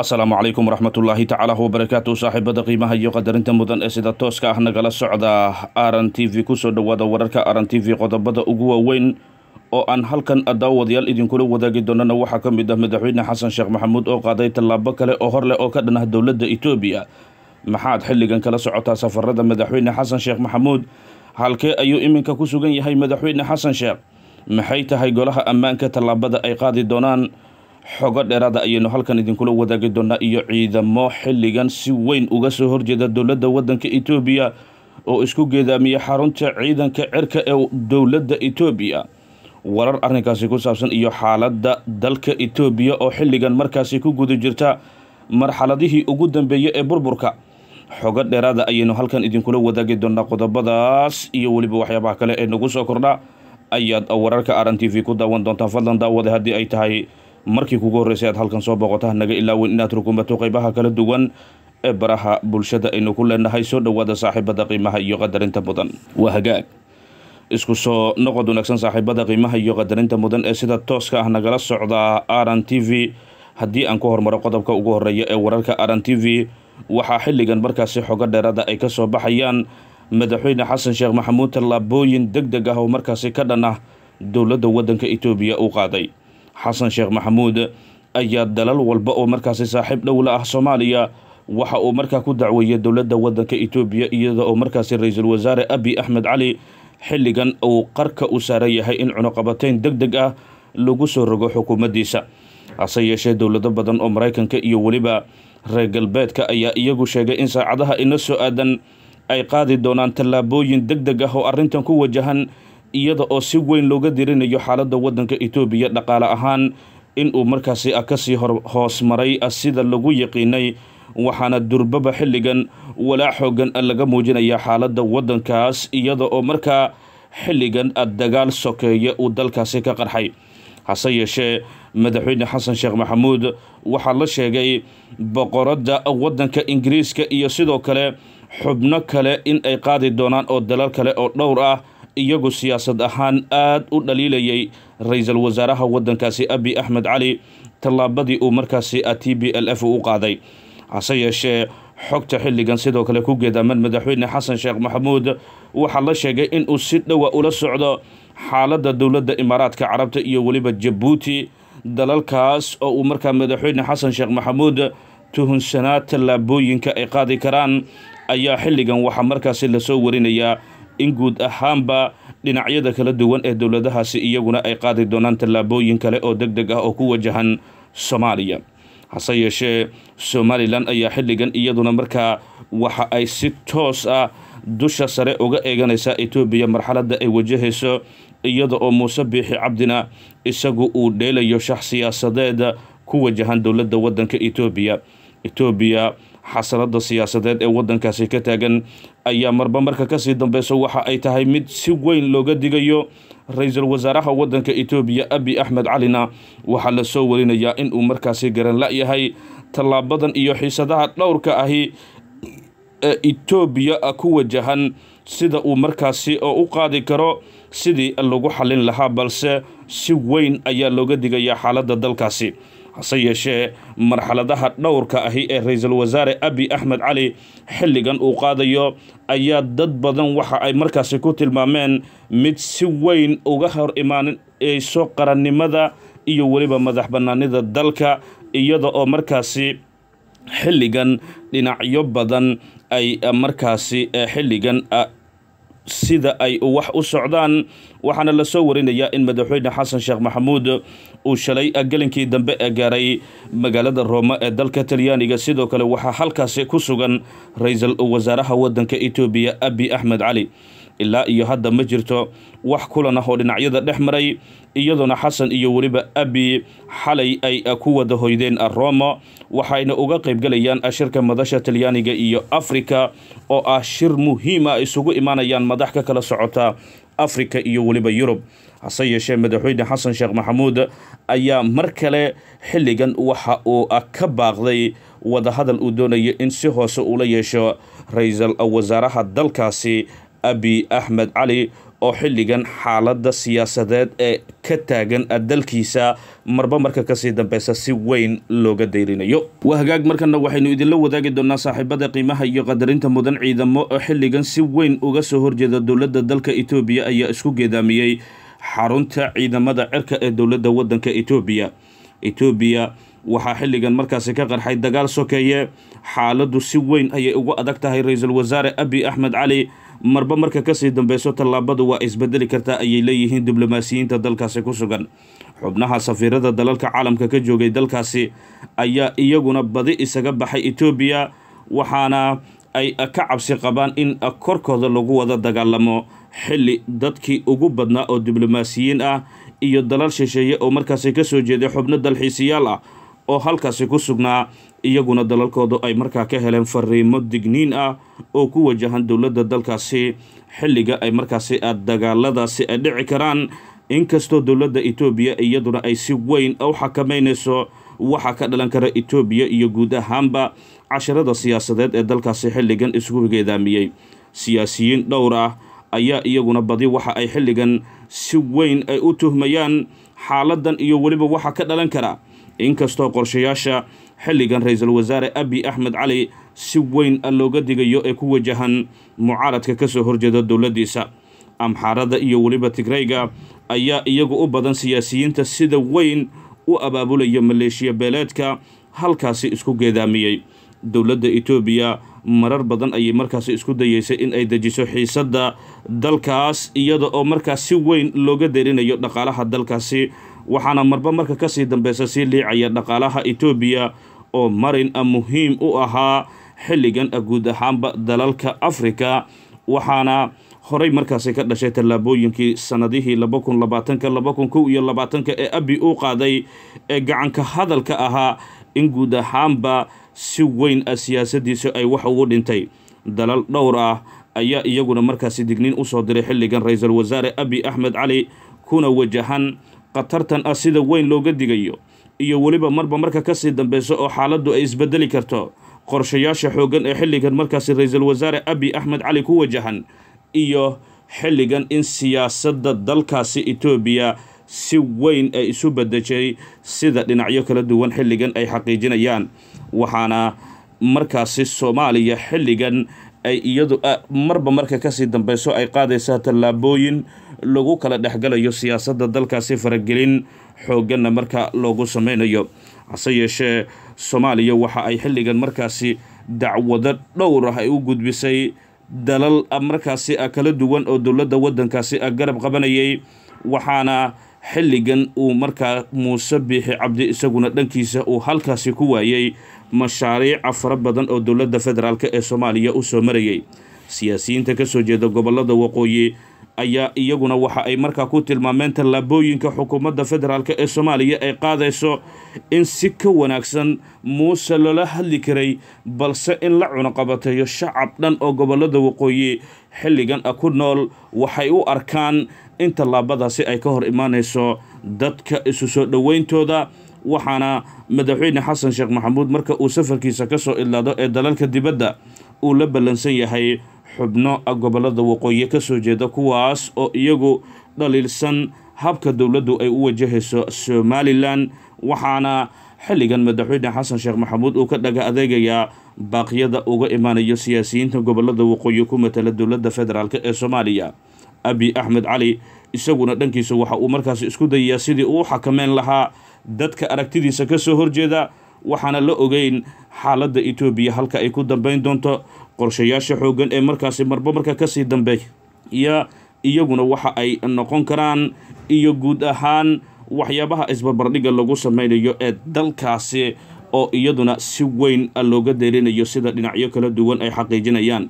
asalaamu calaykum waraxmatullaahi tacaala wabarakaatu saaxiibada qiimaha iyo qadarinta mudan ee sida tooska ah nagala socda aran t v kusoo dhowaada wararka aran t v qodobada ugu waaweyn oo aan halkan daawadayaal idinkula wadaagi doonana waxaa ka mid ah madaxweyne xasan sheekh maxamuud oo qaaday tallaabo kale oo hor leh oo ka dhan ah dowladda etoobiya maxaad xilligan kala socotaa safarada madaxweyne xasan sheekh maxamuud halkee ayuu iminka ku sugan yahay madaxweyne xasan sheekh maxay tahay golaha ammaanka tallaabada ay qaadi doonaan xogo dheeraada ayaynu halkan idinkula wadaagi doonaa iyo ciidamo xilligan si weyn uga soo horjeeda dowladda wadanka etoobiya oo isku geedaamiya xarunta ciidanka cirka ee dowladda etoobiya warar arrinkaasi ku saabsan iyo xaaladda dalka etoobiya oo xilligan markaasi ku guda jirta marxaladihii ugu dambeeya ee burburka xogo dheeraada ayaynu halkan idinkula wadaagi doonaa qodobadaas iyo weliba waxyaabaha kale ee nagu soo kordha ayaad wararka r n t v ku daawan doontaan fadlan daawada haddii ay tahay markii kugu horreysay aad halkan soo booqota naga ilaawin inaad rukumato qaybaha kala duwan ee baraha bulshada aynu ku leenahay soo dhowaada saaxiibada qiimaha iyo qadarinta mudan waa hagaag isku soo noqod wanaagsan saaxiibada qiimaha iyo qadarinta mudan ee sida tooska ah nagala socda aran t v haddii aan ku hormaro qodobka ugu horreeya ee wararka aran t v waxaa xilligan markaasi xoga dheerada ay ka soo baxayaan madaxweyne xasan sheekh maxamuud tallaabooyin deg deg ah oo markaasi ka dhan ah dowladda waddanka etoobiya uu qaaday xasan sheekh maxamuud ayaa dalal walba oo markaasi saaxiib dhowla ah soomaaliya waxa uu markaa ku dacweeyay dowladda waddanka etoobiya iyada oo markaasi ra-iisul wasaare abi axmed cali xilligan uu qarka u saaran yahay in cunuqabatayn deg deg ah lagu soo rogo xukuumaddiisa hase yeeshee dowlado badan oo maraykanka iyo weliba reer galbeedka ayaa iyagu sheegay in saacadaha ina soo aadan ay qaadi doonaan tallaabooyin deg deg ah oo arrintan ku wajahan iyada oo si weyn looga dirinayo xaaladda waddanka etoobiya dhaqaale ahaan inuu markaasi kasii sii maray sida lagu yaqiinay waxaana durbaba xilligan walaa xoogan laga muujinayaa xaaladda waddankaas iyada oo markaa xilligan dagaal sokeeya uu dalkaasi ka qarxay hase yeeshee madaxweyne xasan sheekh maxamuud waxaa la sheegay boqoradda waddanka ingiriiska iyo sidoo kale xubno kale in ay qaadi doonaan oo dalal kale oo dhowr ah iyagu siyaasad ahaan aad u dhaliilayay ra-iisul wasaaraha waddankaasi abi axmed cali tallaabadii uu markaasi t b l f u qaaday hase yeeshee xogta xilligan sidoo kale ku geedaaman madaxweyne xasan sheekh maxamuud waxaa la sheegay inuu si dhowa ula socdo xaaladda dowladda imaaraadka carabta iyo weliba jabuuti dalalkaas oo uu markaa madaxweyne xasan sheekh maxamuud tuhunsanaa tallaabooyinka ay qaadi karaan ayaa xilligan waxaa markaasi lasoo warinayaa in guud ahaanba dhinacyada kala duwan ee dowladahaasi iyaguna ay qaadi doonaan tallaabooyin kale oo deg deg ah oo ku wajahan soomaaliya hase yeeshee somalilan ayaa xilligan iyaduna markaa waxa ay si toos ah dusha sare uga eeganaysaa etoobiya marxaladda ay wajahayso iyada oo muuse biixi cabdina isagu uu dheelayo shax siyaasadeed ku wajahan dowladda waddanka etoobiya etoobiya xasaradda siyaasadeed ee waddankaasi ka taagan ayaa marba marka kasii dambeyso waxa ay tahay mid si weyn looga digayo ra-iisul wasaaraha waddanka etoobiya abi axmed calina waxaa la soo warinayaa inuu markaasi garanla-yahay tallaabadan iyo xiisadaha dhowrka ahi ee etoobiya ku wajahan sida uu markaasi oo u qaadi karo sidii lagu xallin lahaa balse si weyn ayaa looga digayaa xaaladda dalkaasi hase yeeshee marxaladaha dhowrka ahi ee ra-iisul wasaare abi axmed cali xilligan uu qaadayo ayaa dad badan waxa ay markaasi ku tilmaameen mid si weyn uga hor imaanayso qarannimada iyo weliba madax bannaanida dalka iyada oo markaasi xilligan dhinacyo badan ay markaasi eh, xilligan ah, sida ay wax u socdaan waxaana la soo warinayaa in madaxweyne xasan sheekh maxamuud uu shalay gelinkii dambe ee gaaray magaalada roma ee dalka talyaaniga sidoo kale waxaa halkaasi ku sugan ra-iisul wasaaraha waddanka etoobiya abi axmed cali ilaa iyo hadda ma jirto wax kulan ah oo dhinacyada dhex maray iyadoona xasan iyo weliba abi xalay ay ku wada hoydeen roma waxayna uga qaybgalayaan shirka madasha talyaaniga iyo afrika oo ah shir muhiima ah, isugu imaanayaan madax ka kala socota afrika iyo weliba yurub hase yeeshee madaxweyne xasan sheekh maxamuud ayaa mar kale xilligan waxa uu ah ka baaqday wadahadal uu doonayo in si hoose ula yeesho ra-iisul wasaaraha dalkaasi abi axmed cali oo xilligan xaaladda siyaasadeed ee ka taagan dalkiisa marba marka kasii dambeysa si weyn looga dayrinayo waa hagaag markana waxaynu idinla wadaagi doonaa saaxiibada qiimaha iyo qadarinta mudan ciidamo oo xilligan si weyn uga soo horjeeda dowladda dalka etoobiya ayaa isku geedaamiyey xarunta ciidamada cirka ee dowladda waddanka etoobiya etoobiya waxaa xilligan markaasi ka qarxay dagaal sokeeye xaaladdu si weyn ayay ugu adag tahay ra-iisul wasaare abi axmed cali marba marka kasii dambeyso tallaabadu waa isbedeli kartaa ayay leeyihiin diblomaasiyiinta dalkaasi ku sugan xubnaha safiirada dalalka caalamka ka joogay dalkaasi ayaa iyaguna badi isaga baxay etoobiya waxaana ay ka cabsi qabaan in korkooda lagu wada dagaalamo xilli dadkii ugu badnaa oo diblomaasiyiin ah iyo dalal shisheeye oo markaasi ka soo jeeday xubno dalxiisiyaal ah oo halkaasi ku sugnaa iyaguna dalalkoodu ay markaa ka heleen fariimo digniin ah oo ku wajahan dowladda dalkaasi xilliga ay markaasi aad dagaaladaasi ay dhici karaan inkastoo dowladda etoobiya iyaduna ay si weyn u xakamaynayso waxaa ka dhalan kara etoobiya iyo guud ahaanba casharada siyaasadeed ee dalkaasi xilligan isugu geedaamiyey siyaasiyiin dhowr ah ayaa iyaguna badi waxa ay xilligan si weyn ay u tuhmayaan xaaladdan iyo weliba waxa ka dhalan kara inkastoo qorshayaasha xilligan ra-iisul wasaare abi axmed cali si weyn looga digayo ee ku wajahan mucaaradka kasoo soo horjeeda dowladdiisa amxaarada iyo weliba tigrayga ayaa iyagu u badan siyaasiyiinta sida weyn u abaabulaya maleeshiya beeleedka halkaasi isku geedaamiyey dowladda etoobiya marar badan ayay markaasi isku dayeysay in ay dejiso xiisadda dalkaas iyada oo markaas si weyn looga derinayo dhaqaalaha dalkaasi waxaana marba marka kasii dambeysa sii liicaya dhaqaalaha etoobiya oo marin a ah muhiim u ahaa xilligan guud ahaanba dalalka afrika waxaana horay markaasi ka dhashay tallaabooyinkii sannadihii laba ee abi uu qaaday ee gacanka hadalka ahaa in guud ahaanba si weyn a siyaasadiisu ay wax ugu dhintay dalal dhowr ah ayaa iyaguna markaasi digniin u soo diray xilligan ra-iisul wasaare abi axmed cali kuna wajahan khatartan ah sida weyn looga digayo iyo weliba marba marka kasii dambeyso oo xaaladdu ay isbedeli karto qorshayaasha xooggan ee xilligan markaasi ra-iisul wasaare abi axmed cali ku wajahan iyo xilligan in siyaasadda dalkaasi etoobiya si weyn ay isu bedejay sida dhinacyo kala duwan xilligan ay xaqiijinayaan waxaana markaasi soomaaliya xilligan ay iyadu ah, marba marka kasii dambeyso ay qaadaysaa tallaabooyin lagu kala dhexgalayo siyaasadda dalkaasi faragelin xoogganna marka loogu samaynayo hase yeeshee soomaaliya waxa ay xilligan markaasi dacwado dhowr ah ay u gudbisay dalal ah, markaasi ah kala duwan oo dowladda waddankaasi ah garab qabanayay waxaana xilligan uu markaa muuse biixi cabdi isaguna dhankiisa uu halkaasi ku waayay mashaariica fara badan oo dowladda federaalk ee soomaaliya u soo marayay siyaasiyiinta ka soo jeeda gobollada waqooyi ayaa iyaguna waxa ay markaa ku tilmaameen tallaabooyinka xukuumadda federaalk ee soomaaliya ay qaadayso in si ka wanaagsan muuse loola hadli karay balse in la cunuqabateeyo shacab dhan oo gobollada waqooyi xilligan a ah ku nool waxay u arkaan in tallaabadaasi ay ka hor imaanayso dadka isu soo dhowayntooda waxaana madaxweyne xasan sheekh maxamuud marka uu safarkiisa ka soo idlaado ee dalalka dibadda uu la ballansan yahay xubno gobollada waqooyi ka soo jeeda kuwaas oo iyagu dhaliilsan habka dowladdu ay u wajahayso somalilan waxaana xilligan madaxweyne xasan sheekh maxamuud uu ka dhaga adeegayaa baaqyada uga imaanayo siyaasiyiinta gobollada waqooyi ku matala dowladda federaalk ee soomaaliya abi axmed cali isaguna dhankiisa waxa uu markaasi isku dayayaa sidii uu u xakameyn lahaa dadka aragtidiisa ka soo horjeeda waxaana la ogeyn xaaladda etoobiya halka ay ku dambayn doonto qorshayaasha xooggan ee markaasi marba marka ka sii dambeeya iyaguna waxa ay noqon karaan iyo guud ahaan waxyaabaha isbarbardhigga lagu sameynayo ee dalkaasi oo iyaduna si weyn looga deerinayo sida dhinacyo kala duwan ay xaqiijinayaan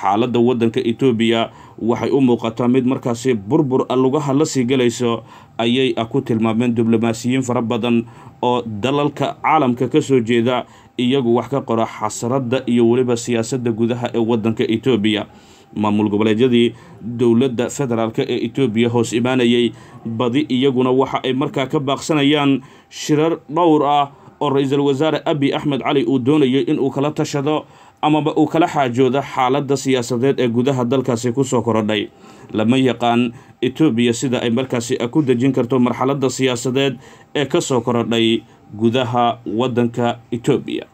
xaaladda waddanka etoobiya waxay u muuqataa mid markaasi burbur ah lugaha la sii galayso ayay ku tilmaameen diblomaasiyiin fara badan oo dalalka caalamka kasoo jeeda iyagu wax ka qora xasradda iyo weliba siyaasadda gudaha ee waddanka etoobiya maamul goboleedyadii dowladda federaalk ee etoobiya hoos imaanayay badi iyaguna waxa ay markaa ka baaqsanayaan shirar dhowr ah oo ra-iisul wasaare abi axmed cali uu doonayay inuu kala tashado amaba uu kala xaajoodo xaaladda siyaasadeed ee gudaha dalkaasi ku soo korodhay lama yaqaan etoobiya sida ay markaasi ku dejin karto marxaladda siyaasadeed ee ka soo korodhay gudaha waddanka etoobiya